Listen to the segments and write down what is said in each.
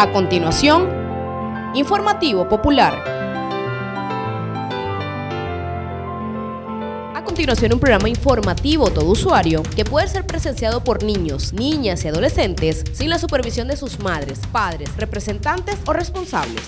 A continuación, Informativo Popular. A continuación, un programa informativo todo usuario que puede ser presenciado por niños, niñas y adolescentes sin la supervisión de sus madres, padres, representantes o responsables.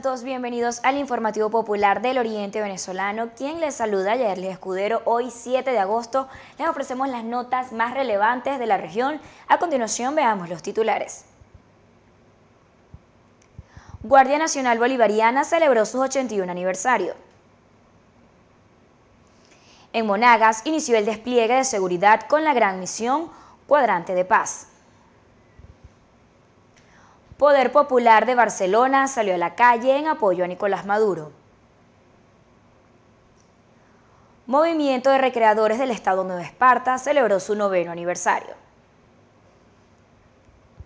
todos bienvenidos al Informativo Popular del Oriente Venezolano. Quien les saluda, Yerli Escudero. Hoy, 7 de agosto, les ofrecemos las notas más relevantes de la región. A continuación, veamos los titulares. Guardia Nacional Bolivariana celebró su 81 aniversario. En Monagas inició el despliegue de seguridad con la gran misión Cuadrante de Paz. Poder Popular de Barcelona salió a la calle en apoyo a Nicolás Maduro. Movimiento de Recreadores del Estado Nueva Esparta celebró su noveno aniversario.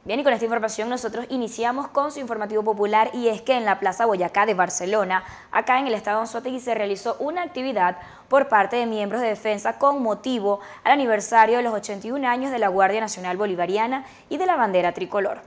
Bien, y con esta información nosotros iniciamos con su informativo popular y es que en la Plaza Boyacá de Barcelona, acá en el estado de se realizó una actividad por parte de miembros de defensa con motivo al aniversario de los 81 años de la Guardia Nacional Bolivariana y de la bandera tricolor.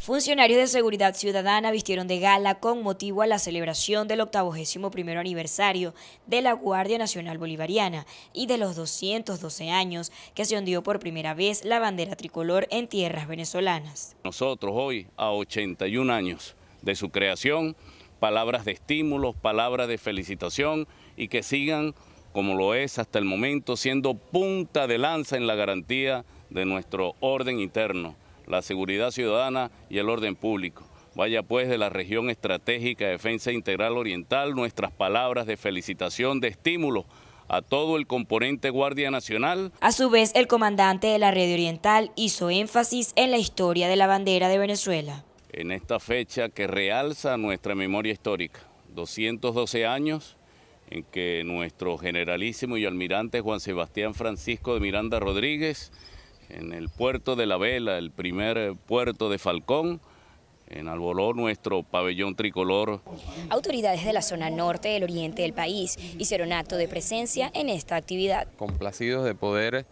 Funcionarios de Seguridad Ciudadana vistieron de gala con motivo a la celebración del 81 aniversario de la Guardia Nacional Bolivariana y de los 212 años que se hundió por primera vez la bandera tricolor en tierras venezolanas. Nosotros hoy, a 81 años de su creación, palabras de estímulos, palabras de felicitación y que sigan, como lo es hasta el momento, siendo punta de lanza en la garantía de nuestro orden interno la seguridad ciudadana y el orden público. Vaya pues de la región estratégica defensa integral oriental nuestras palabras de felicitación, de estímulo a todo el componente Guardia Nacional. A su vez, el comandante de la Red Oriental hizo énfasis en la historia de la bandera de Venezuela. En esta fecha que realza nuestra memoria histórica, 212 años en que nuestro generalísimo y almirante Juan Sebastián Francisco de Miranda Rodríguez en el puerto de La Vela, el primer eh, puerto de Falcón, en Alboló, nuestro pabellón tricolor. Autoridades de la zona norte del oriente del país hicieron acto de presencia en esta actividad. Complacidos de poder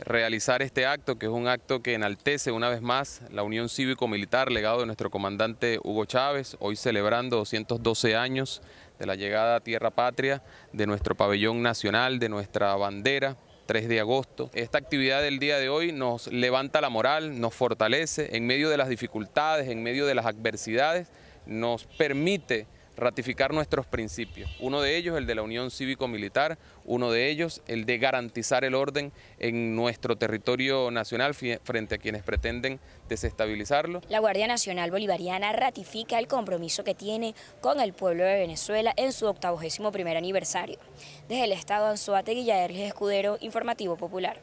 realizar este acto, que es un acto que enaltece una vez más la Unión Cívico-Militar, legado de nuestro comandante Hugo Chávez, hoy celebrando 212 años de la llegada a Tierra Patria, de nuestro pabellón nacional, de nuestra bandera. 3 de agosto. Esta actividad del día de hoy nos levanta la moral, nos fortalece en medio de las dificultades, en medio de las adversidades, nos permite ratificar nuestros principios. Uno de ellos, el de la Unión Cívico-Militar, uno de ellos, el de garantizar el orden en nuestro territorio nacional frente a quienes pretenden desestabilizarlo. La Guardia Nacional Bolivariana ratifica el compromiso que tiene con el pueblo de Venezuela en su 81 primer aniversario. Desde el Estado Anzuate, Guillermo Escudero, Informativo Popular.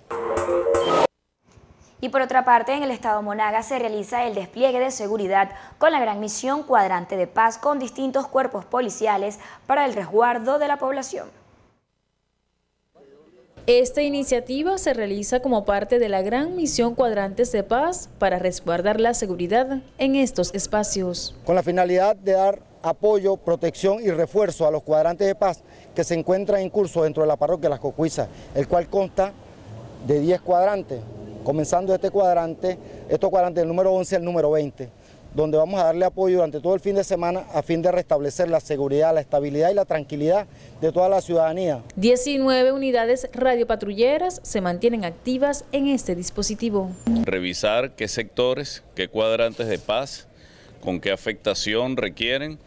Y por otra parte, en el estado Monaga se realiza el despliegue de seguridad con la gran misión Cuadrante de Paz con distintos cuerpos policiales para el resguardo de la población. Esta iniciativa se realiza como parte de la gran misión Cuadrantes de Paz para resguardar la seguridad en estos espacios. Con la finalidad de dar apoyo, protección y refuerzo a los cuadrantes de paz que se encuentran en curso dentro de la parroquia Las Cocuizas, el cual consta de 10 cuadrantes, comenzando este cuadrante, estos cuadrantes del número 11 al número 20, donde vamos a darle apoyo durante todo el fin de semana a fin de restablecer la seguridad, la estabilidad y la tranquilidad de toda la ciudadanía. 19 unidades radiopatrulleras se mantienen activas en este dispositivo. Revisar qué sectores, qué cuadrantes de paz, con qué afectación requieren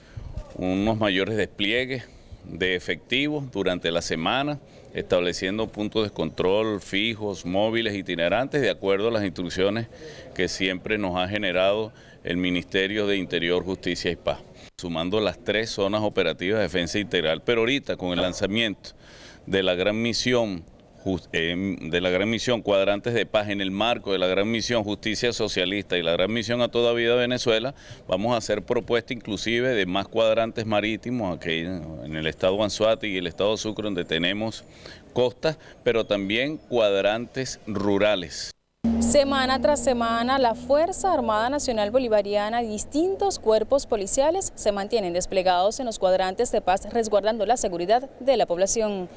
unos mayores despliegues de efectivos durante la semana estableciendo puntos de control fijos, móviles, itinerantes, de acuerdo a las instrucciones que siempre nos ha generado el Ministerio de Interior, Justicia y Paz, sumando las tres zonas operativas de defensa integral. Pero ahorita, con el lanzamiento de la gran misión Em, de la Gran Misión, Cuadrantes de Paz, en el marco de la Gran Misión Justicia Socialista y la Gran Misión a toda vida Venezuela, vamos a hacer propuesta inclusive de más cuadrantes marítimos aquí en el estado Anzuati y el estado Sucre, donde tenemos costas, pero también cuadrantes rurales. Semana tras semana, la Fuerza Armada Nacional Bolivariana y distintos cuerpos policiales se mantienen desplegados en los cuadrantes de paz resguardando la seguridad de la población.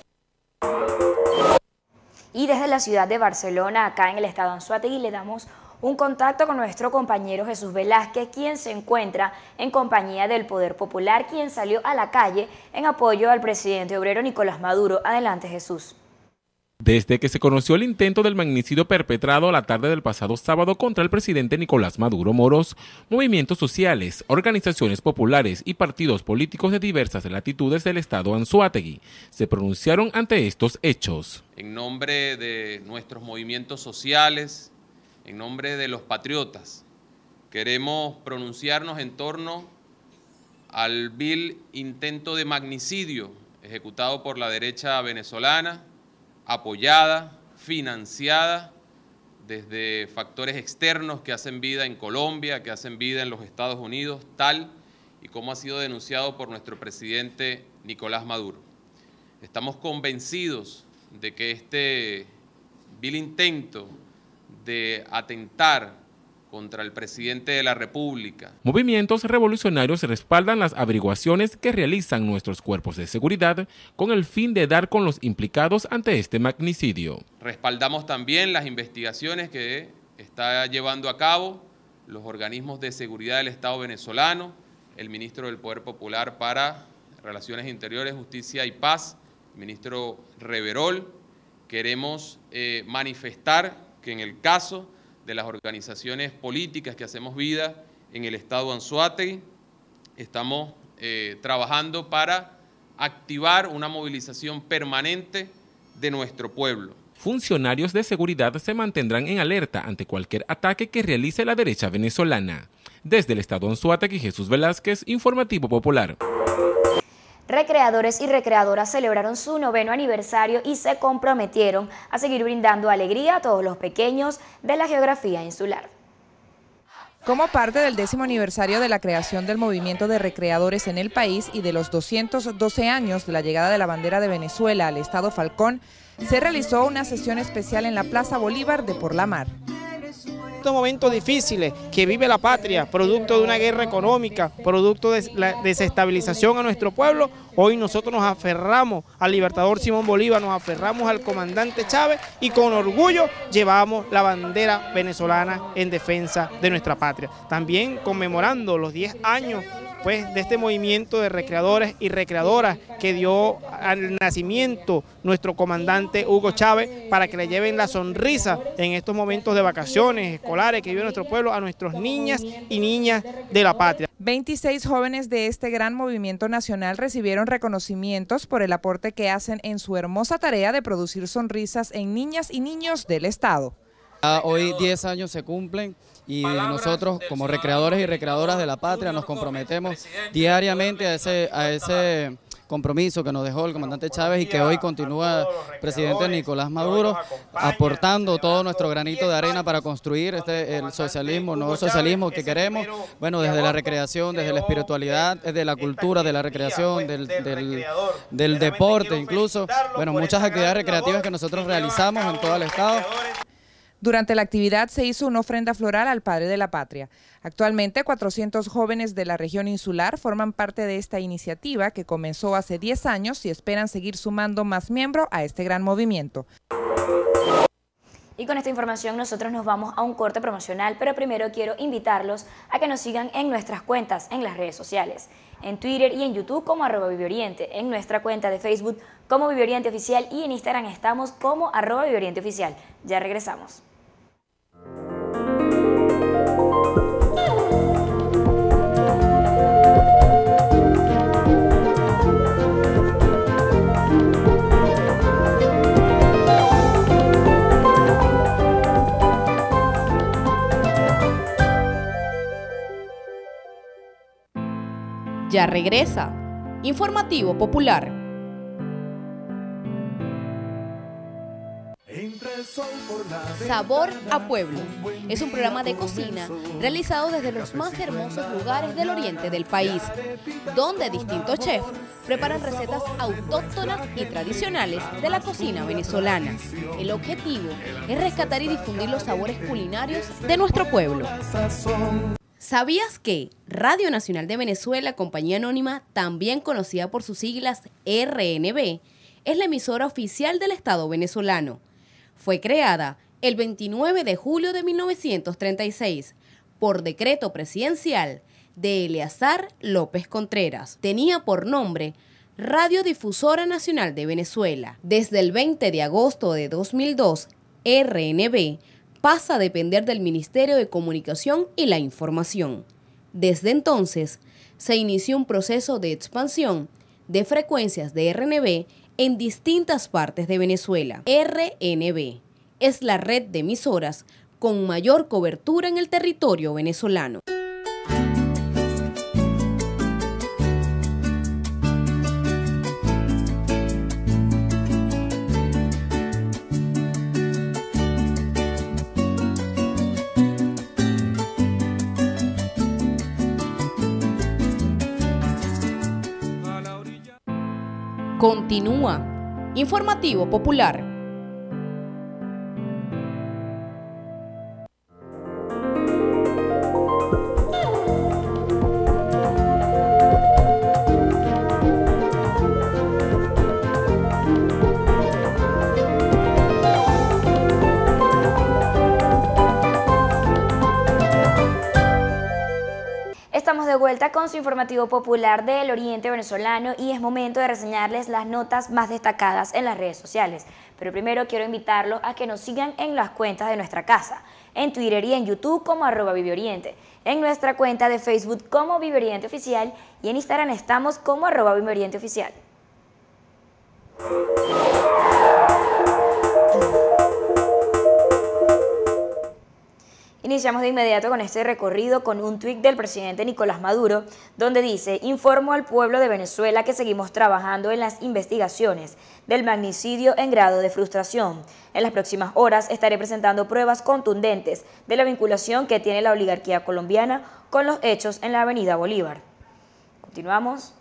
Y desde la ciudad de Barcelona, acá en el estado de Anzuategui, le damos un contacto con nuestro compañero Jesús Velázquez, quien se encuentra en compañía del Poder Popular, quien salió a la calle en apoyo al presidente obrero Nicolás Maduro. Adelante, Jesús. Desde que se conoció el intento del magnicidio perpetrado la tarde del pasado sábado contra el presidente Nicolás Maduro Moros, movimientos sociales, organizaciones populares y partidos políticos de diversas latitudes del estado Anzuategui se pronunciaron ante estos hechos. En nombre de nuestros movimientos sociales, en nombre de los patriotas, queremos pronunciarnos en torno al vil intento de magnicidio ejecutado por la derecha venezolana apoyada, financiada desde factores externos que hacen vida en Colombia, que hacen vida en los Estados Unidos, tal y como ha sido denunciado por nuestro presidente Nicolás Maduro. Estamos convencidos de que este vil intento de atentar contra el presidente de la República. Movimientos revolucionarios respaldan las averiguaciones que realizan nuestros cuerpos de seguridad con el fin de dar con los implicados ante este magnicidio. Respaldamos también las investigaciones que está llevando a cabo los organismos de seguridad del Estado venezolano, el ministro del Poder Popular para Relaciones Interiores, Justicia y Paz, ministro Reverol. Queremos eh, manifestar que en el caso de las organizaciones políticas que hacemos vida en el estado Anzuategui. Estamos eh, trabajando para activar una movilización permanente de nuestro pueblo. Funcionarios de seguridad se mantendrán en alerta ante cualquier ataque que realice la derecha venezolana. Desde el estado Anzuategui, Jesús Velázquez, Informativo Popular. Recreadores y recreadoras celebraron su noveno aniversario y se comprometieron a seguir brindando alegría a todos los pequeños de la geografía insular. Como parte del décimo aniversario de la creación del movimiento de recreadores en el país y de los 212 años de la llegada de la bandera de Venezuela al estado Falcón, se realizó una sesión especial en la Plaza Bolívar de Por la Mar momentos difíciles que vive la patria, producto de una guerra económica, producto de la desestabilización a nuestro pueblo, hoy nosotros nos aferramos al libertador Simón Bolívar, nos aferramos al comandante Chávez y con orgullo llevamos la bandera venezolana en defensa de nuestra patria. También conmemorando los 10 años de este movimiento de recreadores y recreadoras que dio al nacimiento nuestro comandante Hugo Chávez para que le lleven la sonrisa en estos momentos de vacaciones escolares que vive nuestro pueblo a nuestras niñas y niñas de la patria. 26 jóvenes de este gran movimiento nacional recibieron reconocimientos por el aporte que hacen en su hermosa tarea de producir sonrisas en niñas y niños del Estado. Ah, hoy 10 años se cumplen y nosotros como recreadores y recreadoras de la patria nos comprometemos diariamente a ese, a ese compromiso que nos dejó el comandante Chávez y que hoy continúa presidente Nicolás Maduro aportando todo nuestro granito de arena para construir este el socialismo, el nuevo socialismo que queremos, bueno, desde la recreación, desde la espiritualidad, desde la cultura, de la recreación, pues, del, del, del deporte incluso, bueno, muchas actividades recreativas que nosotros realizamos en todo el estado. Durante la actividad se hizo una ofrenda floral al Padre de la Patria. Actualmente, 400 jóvenes de la región insular forman parte de esta iniciativa que comenzó hace 10 años y esperan seguir sumando más miembros a este gran movimiento. Y con esta información nosotros nos vamos a un corte promocional, pero primero quiero invitarlos a que nos sigan en nuestras cuentas en las redes sociales en Twitter y en YouTube como arroba Vivioriente, en nuestra cuenta de Facebook como Vivioriente Oficial y en Instagram estamos como arroba Vivioriente Oficial. Ya regresamos. regresa. Informativo Popular. Sabor a Pueblo es un programa de cocina realizado desde los más hermosos lugares del oriente del país, donde distintos chefs preparan recetas autóctonas y tradicionales de la cocina venezolana. El objetivo es rescatar y difundir los sabores culinarios de nuestro pueblo. ¿Sabías que Radio Nacional de Venezuela, compañía anónima, también conocida por sus siglas RNB, es la emisora oficial del Estado venezolano? Fue creada el 29 de julio de 1936 por decreto presidencial de Eleazar López Contreras. Tenía por nombre Radiodifusora Nacional de Venezuela. Desde el 20 de agosto de 2002, RNB pasa a depender del Ministerio de Comunicación y la Información. Desde entonces, se inició un proceso de expansión de frecuencias de RNB en distintas partes de Venezuela. RNB es la red de emisoras con mayor cobertura en el territorio venezolano. continúa. Informativo Popular. con su informativo popular del Oriente venezolano y es momento de reseñarles las notas más destacadas en las redes sociales. Pero primero quiero invitarlos a que nos sigan en las cuentas de nuestra casa, en Twitter y en YouTube como arroba Oriente, en nuestra cuenta de Facebook como Oriente Oficial y en Instagram estamos como arroba Oriente Oficial. Iniciamos de inmediato con este recorrido con un tweet del presidente Nicolás Maduro, donde dice, informo al pueblo de Venezuela que seguimos trabajando en las investigaciones del magnicidio en grado de frustración. En las próximas horas estaré presentando pruebas contundentes de la vinculación que tiene la oligarquía colombiana con los hechos en la avenida Bolívar. Continuamos.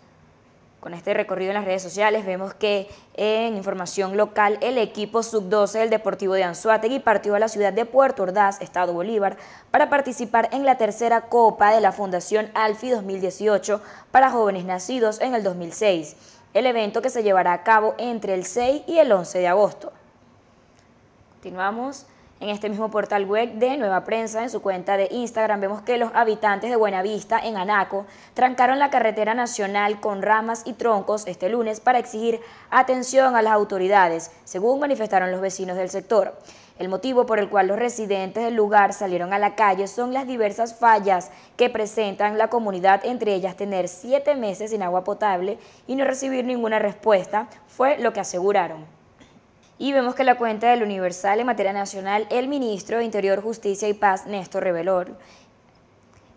Con este recorrido en las redes sociales vemos que en información local el equipo sub-12 del Deportivo de Anzuategui partió a la ciudad de Puerto Ordaz, Estado Bolívar, para participar en la tercera Copa de la Fundación ALFI 2018 para jóvenes nacidos en el 2006, el evento que se llevará a cabo entre el 6 y el 11 de agosto. Continuamos. En este mismo portal web de Nueva Prensa, en su cuenta de Instagram, vemos que los habitantes de Buenavista, en Anaco, trancaron la carretera nacional con ramas y troncos este lunes para exigir atención a las autoridades, según manifestaron los vecinos del sector. El motivo por el cual los residentes del lugar salieron a la calle son las diversas fallas que presentan la comunidad, entre ellas tener siete meses sin agua potable y no recibir ninguna respuesta, fue lo que aseguraron. Y vemos que la cuenta del Universal en materia nacional, el ministro de Interior, Justicia y Paz, Néstor Revelor.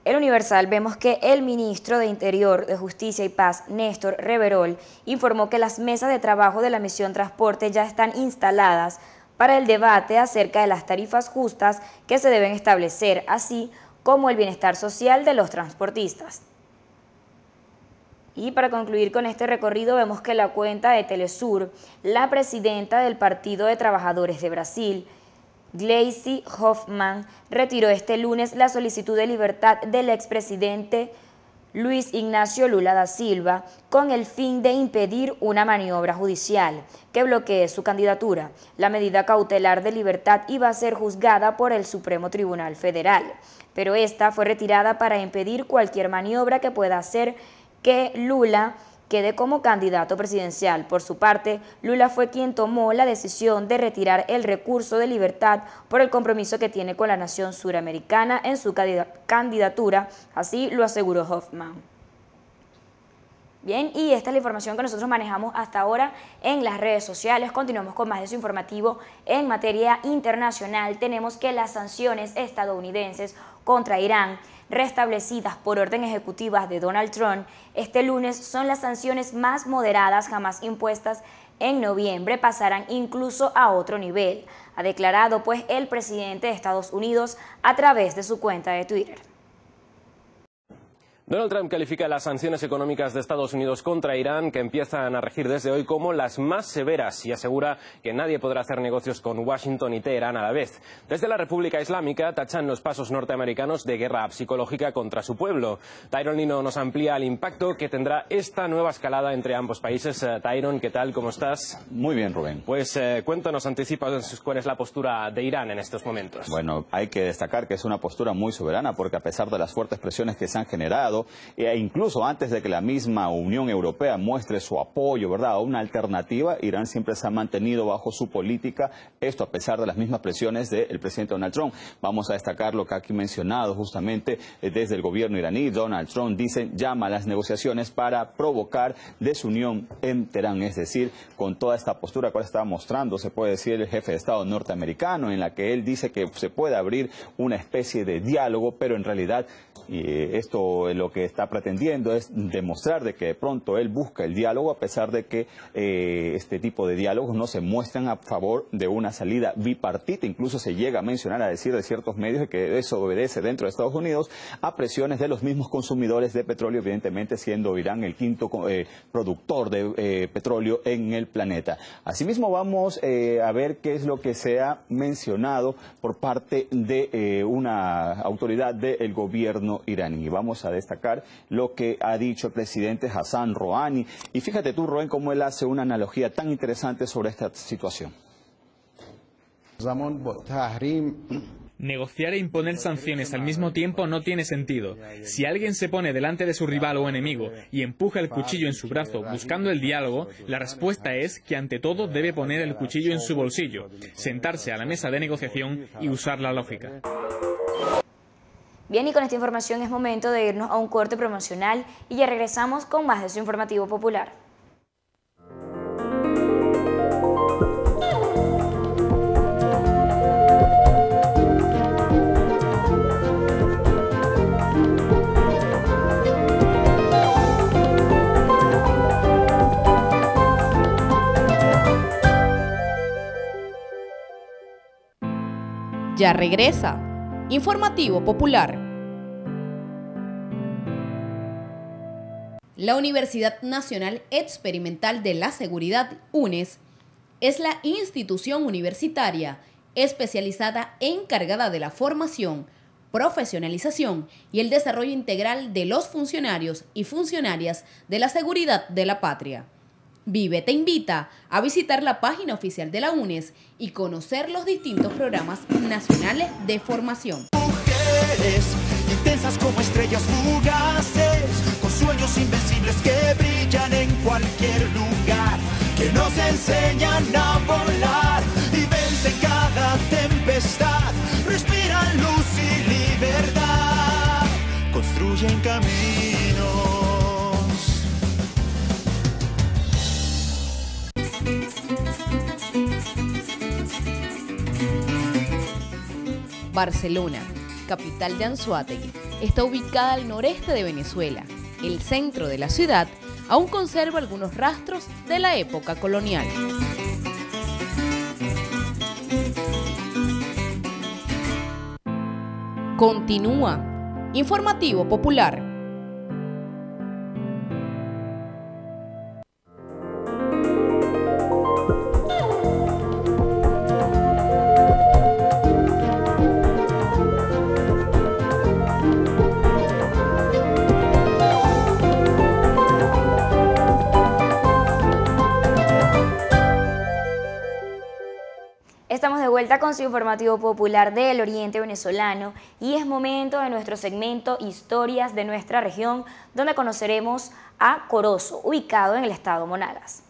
El Universal vemos que el ministro de Interior de Justicia y Paz, Néstor Reverol, informó que las mesas de trabajo de la misión transporte ya están instaladas para el debate acerca de las tarifas justas que se deben establecer, así como el bienestar social de los transportistas. Y para concluir con este recorrido vemos que la cuenta de Telesur, la presidenta del Partido de Trabajadores de Brasil, Gleisi Hoffman, retiró este lunes la solicitud de libertad del expresidente Luis Ignacio Lula da Silva con el fin de impedir una maniobra judicial que bloquee su candidatura. La medida cautelar de libertad iba a ser juzgada por el Supremo Tribunal Federal, pero esta fue retirada para impedir cualquier maniobra que pueda hacer que Lula quede como candidato presidencial. Por su parte, Lula fue quien tomó la decisión de retirar el recurso de libertad por el compromiso que tiene con la nación suramericana en su candidatura, así lo aseguró Hoffman. Bien, y esta es la información que nosotros manejamos hasta ahora en las redes sociales. Continuamos con más de su informativo. En materia internacional tenemos que las sanciones estadounidenses contra Irán restablecidas por orden ejecutiva de Donald Trump este lunes son las sanciones más moderadas jamás impuestas en noviembre pasarán incluso a otro nivel, ha declarado pues el presidente de Estados Unidos a través de su cuenta de Twitter. Donald Trump califica las sanciones económicas de Estados Unidos contra Irán, que empiezan a regir desde hoy, como las más severas y asegura que nadie podrá hacer negocios con Washington y Teherán a la vez. Desde la República Islámica tachan los pasos norteamericanos de guerra psicológica contra su pueblo. Tyron Lino nos amplía el impacto que tendrá esta nueva escalada entre ambos países. Eh, Tyron, ¿qué tal? ¿Cómo estás? Muy bien, Rubén. Pues eh, cuéntanos, anticipas cuál es la postura de Irán en estos momentos. Bueno, hay que destacar que es una postura muy soberana porque a pesar de las fuertes presiones que se han generado, eh, e incluso antes de que la misma Unión Europea muestre su apoyo, ¿verdad?, a una alternativa, Irán siempre se ha mantenido bajo su política, esto a pesar de las mismas presiones del presidente Donald Trump. Vamos a destacar lo que aquí mencionado justamente eh, desde el gobierno iraní. Donald Trump, dice llama a las negociaciones para provocar desunión en Teherán, es decir, con toda esta postura que está mostrando, se puede decir, el jefe de Estado norteamericano, en la que él dice que se puede abrir una especie de diálogo, pero en realidad eh, esto lo que está pretendiendo es demostrar de que de pronto él busca el diálogo a pesar de que eh, este tipo de diálogos no se muestran a favor de una salida bipartita. Incluso se llega a mencionar, a decir de ciertos medios que eso obedece dentro de Estados Unidos a presiones de los mismos consumidores de petróleo, evidentemente siendo Irán el quinto eh, productor de eh, petróleo en el planeta. Asimismo vamos a ver qué es lo que se ha mencionado por parte de una autoridad del gobierno iraní. Vamos a destacar lo que ha dicho el presidente Hassan Rouhani. Y fíjate tú, Rubén, cómo él hace una analogía tan interesante sobre esta situación. Negociar e imponer sanciones al mismo tiempo no tiene sentido. Si alguien se pone delante de su rival o enemigo y empuja el cuchillo en su brazo buscando el diálogo, la respuesta es que ante todo debe poner el cuchillo en su bolsillo, sentarse a la mesa de negociación y usar la lógica. Bien, y con esta información es momento de irnos a un corte promocional y ya regresamos con más de su informativo popular. Ya regresa Informativo Popular. La Universidad Nacional Experimental de la Seguridad, UNES, es la institución universitaria especializada encargada de la formación, profesionalización y el desarrollo integral de los funcionarios y funcionarias de la seguridad de la patria. Vive te invita a visitar la página oficial de la UNES y conocer los distintos programas nacionales de formación. Mujeres intensas como estrellas fugaces, con sueños invencibles que brillan en cualquier lugar, que nos enseñan a volar y vence cada tempestad, respiran luz y libertad, construyen caminos. Barcelona, capital de Anzuategui, está ubicada al noreste de Venezuela. El centro de la ciudad aún conserva algunos rastros de la época colonial. Continúa. Informativo Popular. informativo popular del Oriente Venezolano y es momento de nuestro segmento Historias de nuestra región, donde conoceremos a Corozo, ubicado en el estado Monagas.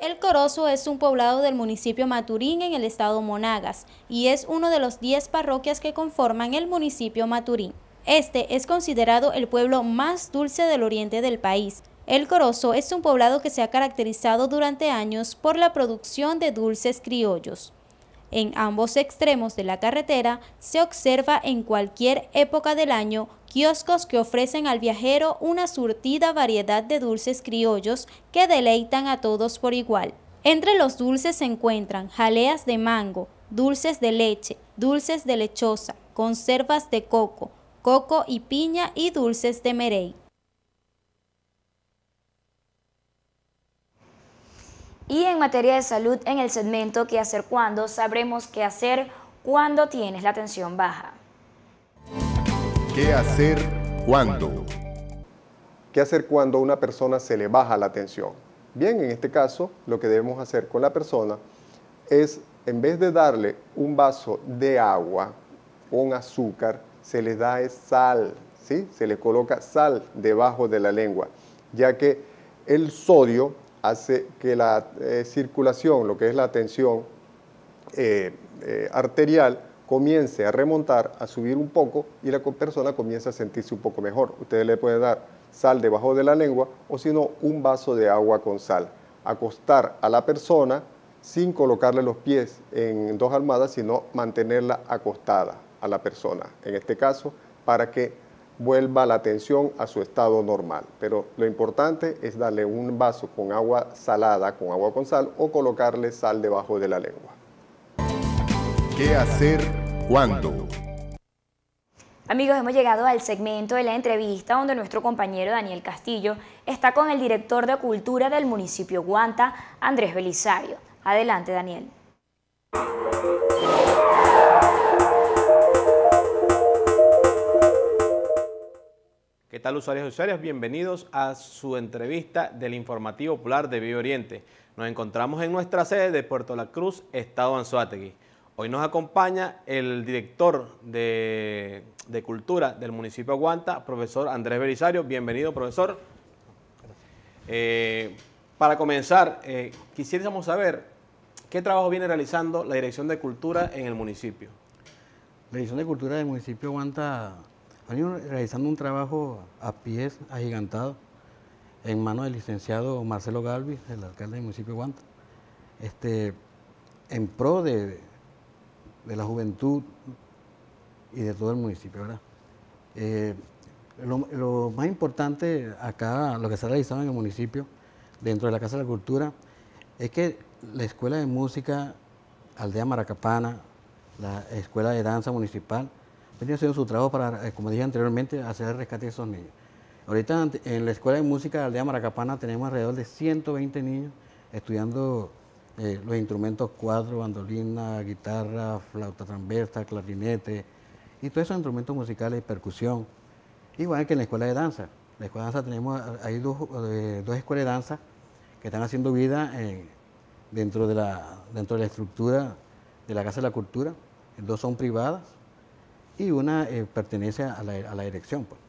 El Corozo es un poblado del municipio Maturín en el estado Monagas y es uno de los 10 parroquias que conforman el municipio Maturín. Este es considerado el pueblo más dulce del oriente del país, el Corozo es un poblado que se ha caracterizado durante años por la producción de dulces criollos. En ambos extremos de la carretera se observa en cualquier época del año kioscos que ofrecen al viajero una surtida variedad de dulces criollos que deleitan a todos por igual. Entre los dulces se encuentran jaleas de mango, dulces de leche, dulces de lechosa, conservas de coco, coco y piña y dulces de merey. Y en materia de salud, en el segmento ¿Qué hacer cuando? Sabremos qué hacer cuando tienes la tensión baja. ¿Qué hacer cuando? ¿Qué hacer cuando a una persona se le baja la tensión? Bien, en este caso, lo que debemos hacer con la persona es, en vez de darle un vaso de agua con azúcar, se le da sal, ¿sí? Se le coloca sal debajo de la lengua, ya que el sodio hace que la eh, circulación, lo que es la tensión eh, eh, arterial, comience a remontar, a subir un poco y la persona comienza a sentirse un poco mejor. Ustedes le pueden dar sal debajo de la lengua o si no, un vaso de agua con sal. Acostar a la persona sin colocarle los pies en dos almohadas, sino mantenerla acostada a la persona, en este caso, para que vuelva la atención a su estado normal. Pero lo importante es darle un vaso con agua salada, con agua con sal, o colocarle sal debajo de la lengua. ¿Qué hacer cuando? Amigos, hemos llegado al segmento de la entrevista donde nuestro compañero Daniel Castillo está con el director de Cultura del municipio Guanta, Andrés Belisario. Adelante, Daniel. ¿Qué tal usuarios y usuarias? Bienvenidos a su entrevista del Informativo Popular de Vivo Oriente. Nos encontramos en nuestra sede de Puerto La Cruz, Estado Anzuategui. Hoy nos acompaña el director de, Cultura del municipio de Aguanta, profesor Andrés Belisario. Bienvenido, profesor. Eh, para comenzar, eh, quisiéramos saber qué trabajo viene realizando la Dirección de Cultura en el municipio. La Dirección de Cultura del municipio de Aguanta Venimos realizando un trabajo a pies agigantado en manos del licenciado Marcelo Galvis, el alcalde del municipio de Guanta, este, en pro de, la juventud y de todo el municipio. Eh, lo, lo, más importante acá, lo que se ha realizado en el municipio, dentro de la Casa de la Cultura, es que la Escuela de Música Aldea Maracapana, la Escuela de Danza Municipal, Venía haciendo su trabajo para, eh, como dije anteriormente, hacer el rescate de esos niños. Ahorita en la Escuela de Música de la Aldea Maracapana tenemos alrededor de 120 niños estudiando eh, los instrumentos cuadro, bandolina, guitarra, flauta transversa, clarinete y todos esos instrumentos musicales, y percusión. Igual que en la Escuela de Danza. En la Escuela de Danza tenemos, hay dos, eh, escuelas de danza que están haciendo vida dentro, de la, dentro de la estructura de la Casa de la Cultura. Dos son privadas y una eh, pertenece a la, a dirección. Pues.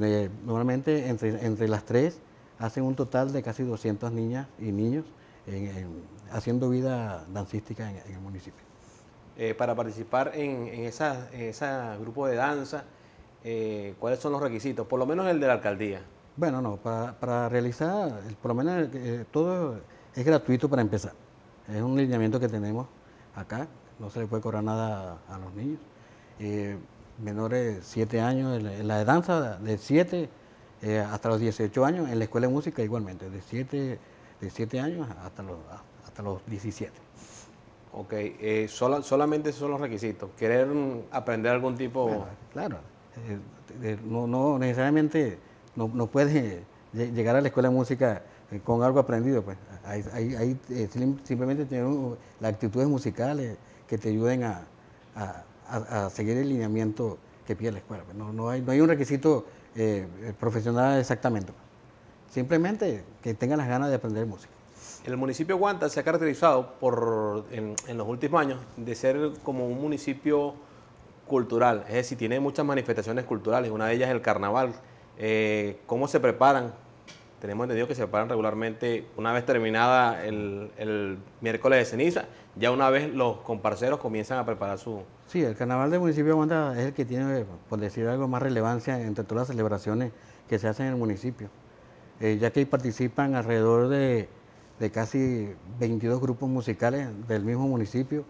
Eh, normalmente entre, las tres hacen un total de casi 200 niñas y niños haciendo vida dancística en, el municipio. Eh, para participar en, ese grupo de danza, ¿cuáles son los requisitos? Por lo menos el de la alcaldía. Bueno, no, para, para realizar, por lo menos todo es gratuito para empezar. Es un lineamiento que tenemos acá, no se le puede cobrar nada a los niños. Eh, menores de 7 años, en la de danza de 7 eh, hasta los 18 años, en la escuela de música igualmente, de 7 de siete años hasta los, hasta los 17. Ok, eh, solamente esos son los requisitos. ¿Querer aprender algún tipo...? claro, no, no, necesariamente no, no puedes llegar a la escuela de música con algo aprendido, pues. simplemente tener las actitudes musicales que te ayuden a a, seguir el lineamiento que pide la escuela. Pues, no, no, hay, un requisito eh, eh, profesional exactamente. Pues. Simplemente que tengan las ganas de aprender música. El municipio de Guanta se ha caracterizado por, en, los últimos años de ser como un municipio cultural, es decir, tiene muchas manifestaciones culturales, una de ellas es el carnaval. Eh, ¿Cómo se preparan tenemos entendido que se paran regularmente una vez terminada el, miércoles de ceniza, ya una vez los comparceros comienzan a preparar su... Sí, el carnaval del municipio de es el que tiene, por decir algo, más relevancia entre todas las celebraciones que se hacen en el municipio, eh, ya que participan alrededor de, de, casi 22 grupos musicales del mismo municipio,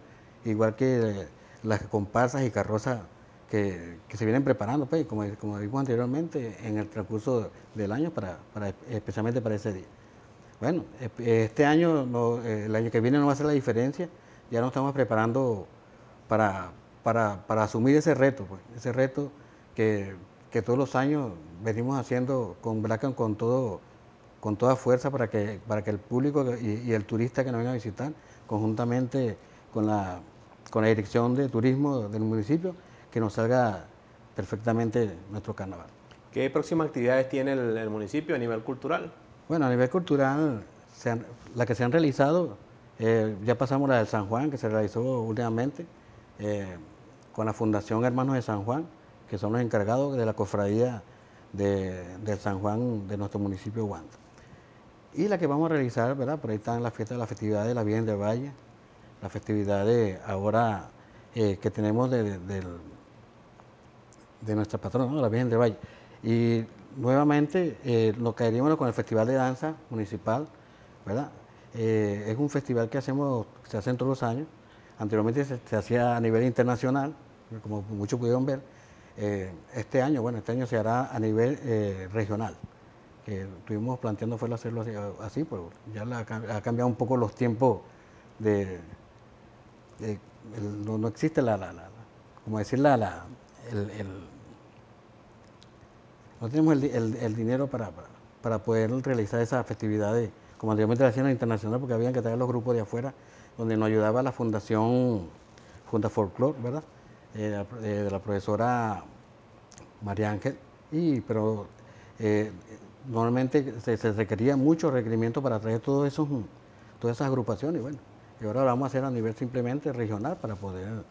igual que eh, las comparsas y carrozas que, se vienen preparando, pues, como, como vimos anteriormente, en el transcurso del año, para, especialmente para ese día. Bueno, este año, eh, el año que viene no va a ser la diferencia, ya nos estamos preparando para, para, asumir ese reto, pues, ese reto que, que, todos los años venimos haciendo con Blacan con todo con toda fuerza para que, para que el público y, el turista que nos venga a visitar, conjuntamente con la, con la Dirección de Turismo del municipio, que nos salga perfectamente nuestro carnaval. ¿Qué próximas actividades tiene el, municipio a nivel cultural? Bueno, a nivel cultural, la que se han realizado, eh, ya pasamos la del San Juan, que se realizó últimamente, eh, con la Fundación Hermanos de San Juan, que son los encargados de la cofradía del de San Juan de nuestro municipio de Guanta. Y la que vamos a realizar, ¿verdad? Por ahí están las fiestas, las festividades de la Virgen del Valle, las festividades ahora eh, que tenemos del de nuestra patrona, la Virgen de Valle. Y nuevamente eh, nos caeríamos con el Festival de Danza Municipal, ¿verdad? Eh, es un festival que hacemos, se hace todos los años. Anteriormente se, hacía a nivel internacional, como muchos pudieron ver. Eh, este año, bueno, este año se hará a nivel eh, regional. Que estuvimos planteando fue hacerlo así, pero ya ha cambiado un poco los tiempos de, no, existe la, la, la, como decir la, no tenemos el, dinero para, para, poder realizar esas festividades, como anteriormente la hacían internacional, porque habían que traer los grupos de afuera, donde nos ayudaba la Fundación Funda Folklore, ¿verdad? Eh, eh, de la profesora María Ángel, y, pero eh, normalmente se, requería mucho requerimiento para traer todas esas agrupaciones, y bueno, y ahora lo vamos a hacer a nivel simplemente regional para poder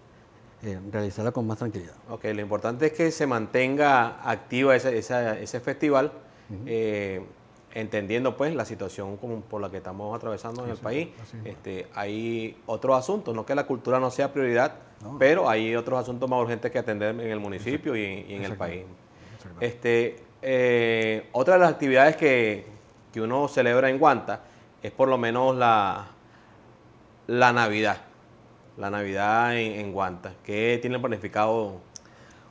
eh, realizarla con más tranquilidad. Ok, lo importante es que se mantenga activa ese festival, eh, entendiendo pues la situación como por la que estamos atravesando en el país. Este, hay otros asuntos, no que la cultura no sea prioridad, pero hay otros asuntos más urgentes que atender en el municipio y, en el país. Este, eh, otra de las actividades que, uno celebra en Guanta es por lo menos la, la Navidad la Navidad en, Guanta? ¿Qué tienen planificado?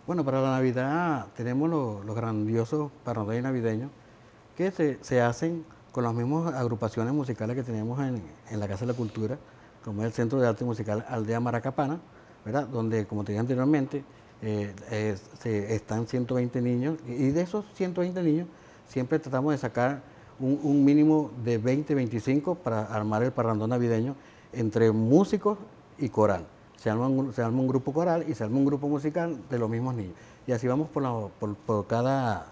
Bueno, para la Navidad tenemos los, grandiosos Parrandones navideños que se, hacen con las mismas agrupaciones musicales que tenemos en, la Casa de la Cultura, como es el Centro de Arte Musical Aldea Maracapana, ¿verdad? donde, como te dije anteriormente, eh, eh, se, están 120 niños y de esos 120 niños siempre tratamos de sacar un, un mínimo de 20, 25 para armar el parrandón navideño entre músicos y coral. Se arma, un, grupo coral y se arma un grupo musical de los mismos niños. Y así vamos por, cada,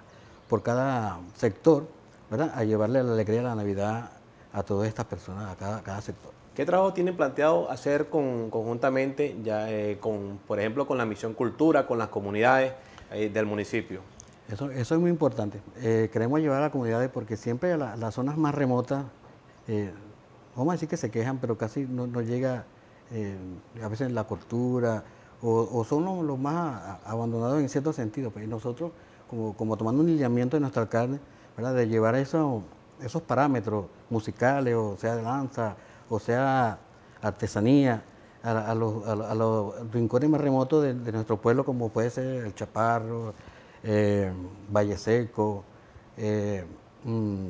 por cada sector ¿verdad? a llevarle la alegría de la Navidad a todas estas personas, a cada, sector. ¿Qué trabajo tienen planteado hacer conjuntamente, ya, eh, con, por ejemplo, con la misión cultura, con las comunidades eh, del municipio? Eso, eso, es muy importante. Eh, queremos llevar a las comunidades porque siempre las zonas más remotas, vamos a decir que se quejan, pero casi no, no llega eh, a veces la cultura, o, son los, más abandonados en cierto sentido. Pues, nosotros, como, tomando un lineamiento de nuestra carne, ¿verdad? de llevar esos, esos parámetros musicales, o sea, danza, o sea, artesanía, a, los, rincones más remotos de, nuestro pueblo, como puede ser el Chaparro, eh, Valle Seco, eh, mm,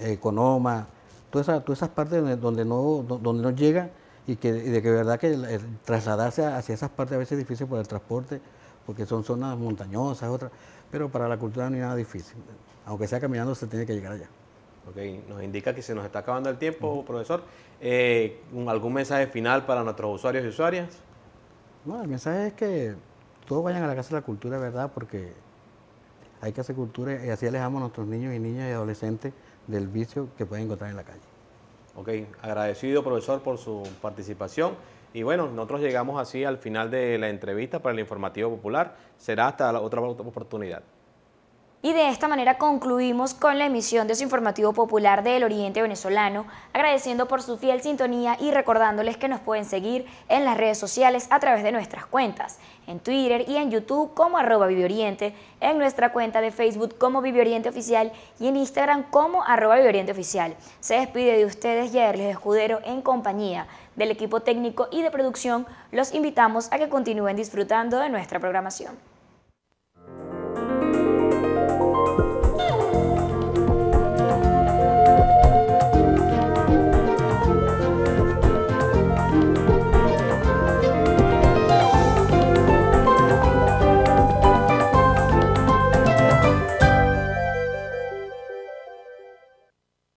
eh todas esas, esas partes donde, no, donde no llega y, que, de que verdad que trasladarse hacia esas partes a veces es difícil por el transporte, porque son zonas montañosas, otras, pero para la cultura no hay nada difícil. Aunque sea caminando, se tiene que llegar allá. Ok, nos indica que se nos está acabando el tiempo, profesor. Eh, ¿Algún mensaje final para nuestros usuarios y usuarias? No, el mensaje es que todos vayan a la Casa de la Cultura, ¿verdad? Porque hay que hacer cultura y así alejamos a nuestros niños y niñas y adolescentes del vicio que pueden encontrar en la calle. Ok, agradecido profesor por su participación. Y bueno, nosotros llegamos así al final de la entrevista para el Informativo Popular. Será hasta la otra oportunidad. Y de esta manera concluimos con la emisión de su informativo popular del Oriente Venezolano, agradeciendo por su fiel sintonía y recordándoles que nos pueden seguir en las redes sociales a través de nuestras cuentas, en Twitter y en YouTube como arroba Oriente, en nuestra cuenta de Facebook como Oriente Oficial y en Instagram como arroba Oriente Oficial. Se despide de ustedes Yerles Escudero en compañía del equipo técnico y de producción. Los invitamos a que continúen disfrutando de nuestra programación.